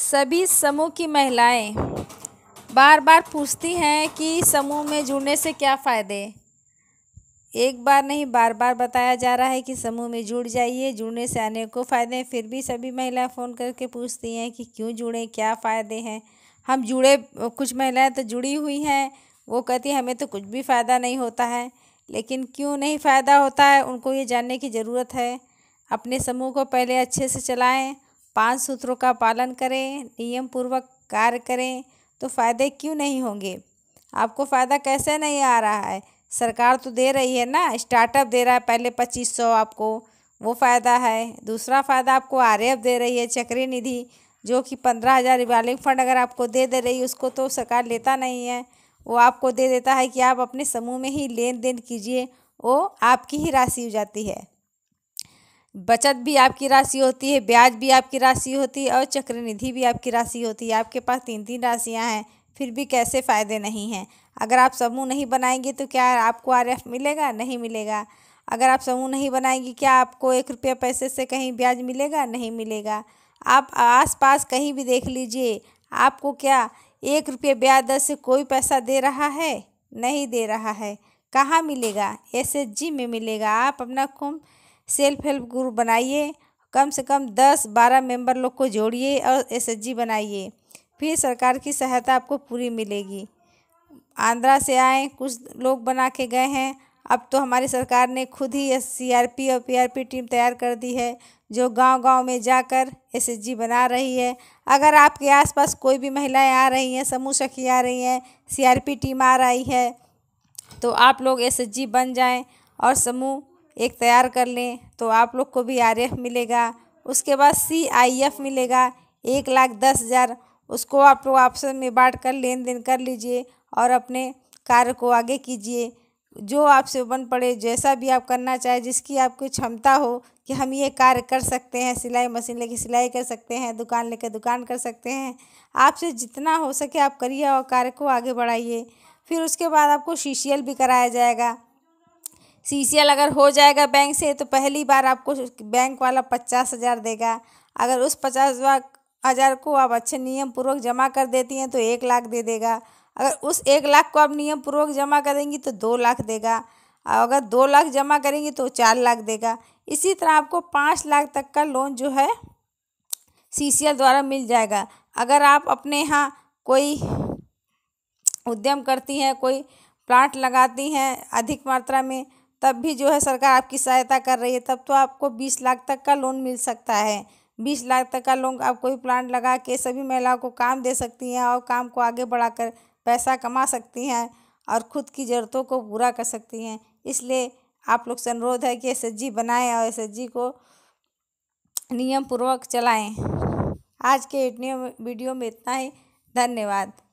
सभी समूह की महिलाएं बार बार पूछती हैं कि समूह में जुड़ने से क्या फ़ायदे एक बार नहीं बार बार बताया जा रहा है कि समूह में जुड़ जाइए जुड़ने से अनेकों फ़ायदे हैं फिर भी सभी महिलाएं फ़ोन करके पूछती हैं कि क्यों जुड़ें क्या फ़ायदे हैं हम जुड़े कुछ महिलाएं तो जुड़ी हुई हैं वो कहती हैं हमें तो कुछ भी फ़ायदा नहीं होता है लेकिन क्यों नहीं फ़ायदा होता है उनको ये जानने की ज़रूरत है अपने समूह को पहले अच्छे से चलाएँ पांच सूत्रों का पालन करें नियम पूर्वक कार्य करें तो फ़ायदे क्यों नहीं होंगे आपको फ़ायदा कैसे नहीं आ रहा है सरकार तो दे रही है ना स्टार्टअप दे रहा है पहले पच्चीस सौ आपको वो फ़ायदा है दूसरा फ़ायदा आपको आर दे रही है चक्री निधि जो कि पंद्रह हज़ार रिवालिंग फंड अगर आपको दे दे रही है उसको तो सरकार लेता नहीं है वो आपको दे देता है कि आप अपने समूह में ही लेन देन कीजिए वो आपकी ही राशि हो जाती है बचत भी आपकी राशि होती है ब्याज भी आपकी राशि होती है और चक्रनिधि भी आपकी राशि होती है आपके पास तीन तीन राशियाँ हैं फिर भी कैसे फ़ायदे नहीं हैं अगर आप समूह नहीं बनाएंगे तो क्या आपको आर मिलेगा नहीं मिलेगा अगर आप समूह नहीं बनाएंगे क्या आपको एक रुपया पैसे से कहीं ब्याज मिलेगा नहीं मिलेगा आप आसपास कहीं भी देख लीजिए आपको क्या एक रुपये ब्याज दर से कोई पैसा दे रहा है नहीं दे रहा है कहाँ मिलेगा एस में मिलेगा आप अपना कुंभ सेल्फ हेल्प ग्रुप बनाइए कम से कम दस बारह मेंबर लोग को जोड़िए और एसएचजी बनाइए फिर सरकार की सहायता आपको पूरी मिलेगी आंध्रा से आए कुछ लोग बना के गए हैं अब तो हमारी सरकार ने खुद ही सीआरपी और पीआरपी टीम तैयार कर दी है जो गांव-गांव में जाकर एसएसजी बना रही है अगर आपके आसपास कोई भी महिलाएं आ रही हैं समूह सखी आ रही हैं सी टीम आ रही है तो आप लोग एस बन जाएं और समूह एक तैयार कर लें तो आप लोग को भी आर मिलेगा उसके बाद सी आई एफ मिलेगा एक लाख दस हज़ार उसको आप लोग ऑप्शन में बांट कर लेन देन कर लीजिए और अपने कार्य को आगे कीजिए जो आपसे बन पड़े जैसा भी आप करना चाहे जिसकी आपकी क्षमता हो कि हम ये कार्य कर सकते हैं सिलाई मशीन लेके सिलाई कर सकते हैं दुकान लेके दुकान कर सकते हैं आपसे जितना हो सके आप करिए और कार्य को आगे बढ़ाइए फिर उसके बाद आपको सी भी कराया जाएगा सी अगर हो जाएगा बैंक से तो पहली बार आपको बैंक वाला पचास हज़ार देगा अगर उस पचास हज़ार को आप अच्छे नियम पूर्वक जमा कर देती हैं तो एक लाख दे देगा अगर उस एक लाख को आप नियम पूर्वक जमा करेंगी तो दो लाख देगा और अगर दो लाख जमा करेंगी तो चार लाख देगा इसी तरह आपको पाँच लाख तक का लोन जो है सी द्वारा मिल जाएगा अगर आप अपने यहाँ कोई उद्यम करती हैं कोई प्लांट लगाती हैं अधिक मात्रा में तब भी जो है सरकार आपकी सहायता कर रही है तब तो आपको बीस लाख तक का लोन मिल सकता है बीस लाख तक का लोन आप कोई प्लांट लगा के सभी महिलाओं को काम दे सकती हैं और काम को आगे बढ़ाकर पैसा कमा सकती हैं और खुद की ज़रूरतों को पूरा कर सकती हैं इसलिए आप लोग से अनुरोध है कि एस एच जी बनाएँ और एस एच जी को नियम पूर्वक चलाएं आज के वीडियो में इतना ही धन्यवाद